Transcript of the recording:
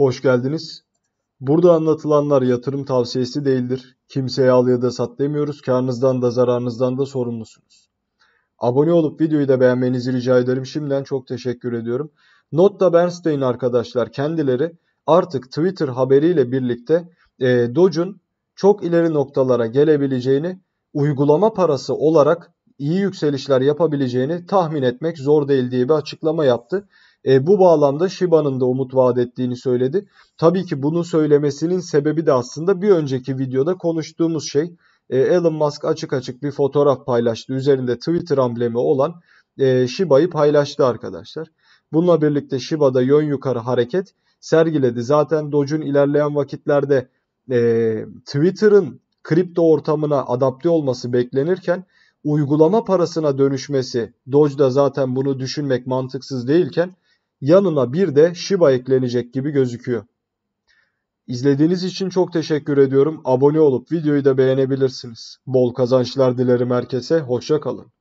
Hoş geldiniz. Burada anlatılanlar yatırım tavsiyesi değildir. Kimseye al ya da sat demiyoruz. Karnınızdan da zararınızdan da sorumlusunuz. Abone olup videoyu da beğenmenizi rica ederim. Şimdiden çok teşekkür ediyorum. Notta Bernstein arkadaşlar kendileri artık Twitter haberiyle birlikte e, Doge'un çok ileri noktalara gelebileceğini uygulama parası olarak iyi yükselişler yapabileceğini tahmin etmek zor değil diye bir açıklama yaptı. E, bu bağlamda Shiba'nın da umut vaat ettiğini söyledi. Tabii ki bunu söylemesinin sebebi de aslında bir önceki videoda konuştuğumuz şey. E, Elon Musk açık açık bir fotoğraf paylaştı. Üzerinde Twitter amblemi olan e, Shiba'yı paylaştı arkadaşlar. Bununla birlikte Shiba'da yön yukarı hareket sergiledi. Zaten Doge'un ilerleyen vakitlerde e, Twitter'ın kripto ortamına adapte olması beklenirken uygulama parasına dönüşmesi Doge'da zaten bunu düşünmek mantıksız değilken yanına bir de Shiba eklenecek gibi gözüküyor. İzlediğiniz için çok teşekkür ediyorum. Abone olup videoyu da beğenebilirsiniz. Bol kazançlar dilerim herkese. Hoşça kalın.